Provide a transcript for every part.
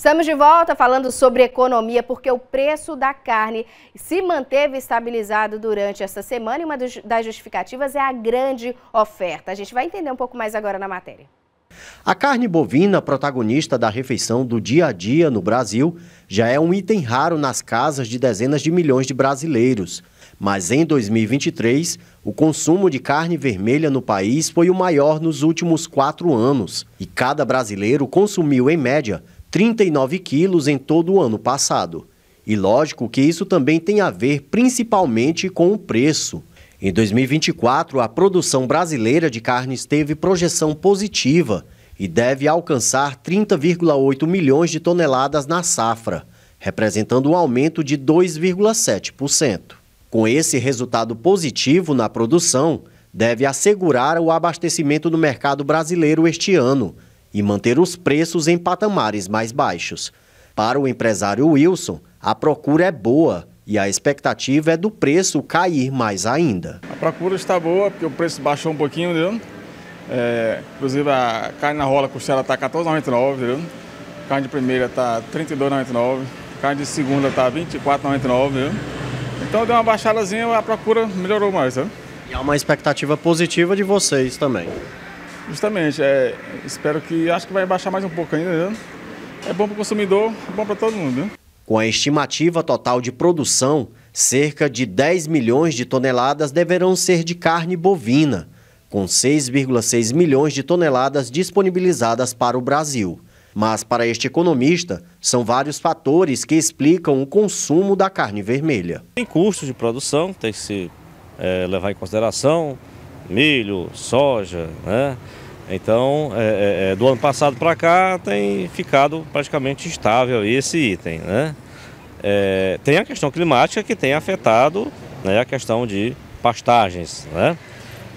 Estamos de volta falando sobre economia, porque o preço da carne se manteve estabilizado durante essa semana e uma das justificativas é a grande oferta. A gente vai entender um pouco mais agora na matéria. A carne bovina, protagonista da refeição do dia a dia no Brasil, já é um item raro nas casas de dezenas de milhões de brasileiros. Mas em 2023, o consumo de carne vermelha no país foi o maior nos últimos quatro anos e cada brasileiro consumiu, em média, 39 quilos em todo o ano passado. E lógico que isso também tem a ver principalmente com o preço. Em 2024, a produção brasileira de carnes teve projeção positiva e deve alcançar 30,8 milhões de toneladas na safra, representando um aumento de 2,7%. Com esse resultado positivo na produção, deve assegurar o abastecimento no mercado brasileiro este ano, e manter os preços em patamares mais baixos. Para o empresário Wilson, a procura é boa e a expectativa é do preço cair mais ainda. A procura está boa, porque o preço baixou um pouquinho, viu? É, inclusive a carne na rola costela está 14,99, viu? Carne de primeira está 32,99, carne de segunda está 24,99, viu? Então deu uma baixadazinha, a procura melhorou mais, né? E há uma expectativa positiva de vocês também. Justamente, é, espero que acho que vai baixar mais um pouco ainda. Né? É bom para o consumidor, é bom para todo mundo. Né? Com a estimativa total de produção, cerca de 10 milhões de toneladas deverão ser de carne bovina, com 6,6 milhões de toneladas disponibilizadas para o Brasil. Mas, para este economista, são vários fatores que explicam o consumo da carne vermelha. Tem custos de produção, tem que se é, levar em consideração, milho, soja, né? Então, é, é, é do ano passado para cá tem ficado praticamente estável esse item, né? É, tem a questão climática que tem afetado né, a questão de pastagens, né?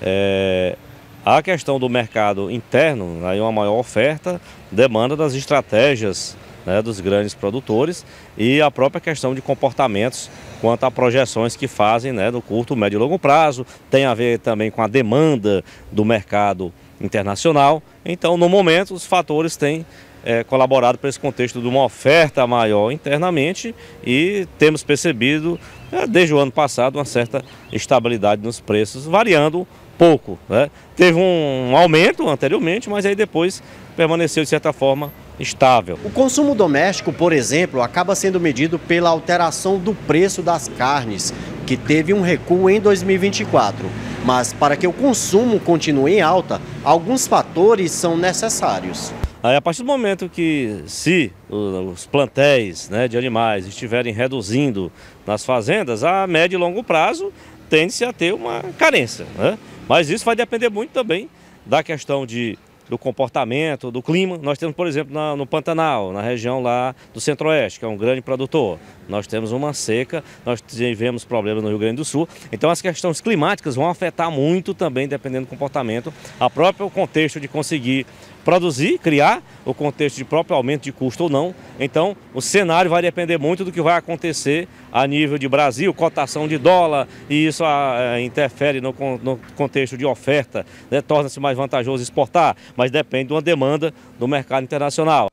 É, a questão do mercado interno, aí né, uma maior oferta, demanda das estratégias né, dos grandes produtores e a própria questão de comportamentos quanto a projeções que fazem né, no curto, médio e longo prazo, tem a ver também com a demanda do mercado internacional. Então, no momento, os fatores têm é, colaborado para esse contexto de uma oferta maior internamente e temos percebido, é, desde o ano passado, uma certa estabilidade nos preços, variando pouco. Né? Teve um aumento anteriormente, mas aí depois permaneceu, de certa forma, estável. O consumo doméstico, por exemplo, acaba sendo medido pela alteração do preço das carnes, que teve um recuo em 2024. Mas para que o consumo continue em alta, alguns fatores são necessários. Aí, a partir do momento que, se os plantéis né, de animais estiverem reduzindo nas fazendas, a médio e longo prazo tende-se a ter uma carência. Né? Mas isso vai depender muito também da questão de do comportamento, do clima. Nós temos, por exemplo, na, no Pantanal, na região lá do Centro-Oeste, que é um grande produtor. Nós temos uma seca, nós tivemos problemas no Rio Grande do Sul. Então as questões climáticas vão afetar muito também, dependendo do comportamento, a próprio contexto de conseguir produzir, criar, o contexto de próprio aumento de custo ou não. Então, o cenário vai depender muito do que vai acontecer a nível de Brasil, cotação de dólar, e isso a, ah, a, é, interfere no, no, contexto de oferta, né? torna-se mais vantajoso exportar mas depende de uma demanda do mercado internacional.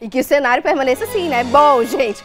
E que o cenário permaneça assim, né? Bom, gente,